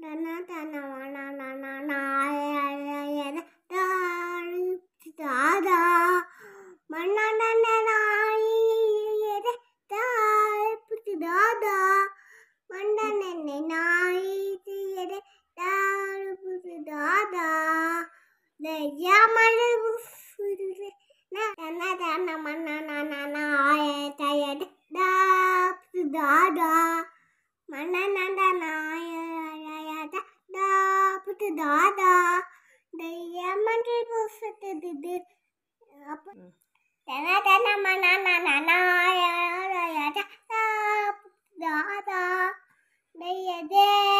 da da da na na na na தாதா இந்த ஏமாற்றி பூசத்தை இது அப்போ தென தென மனா தாதா இந்த எதே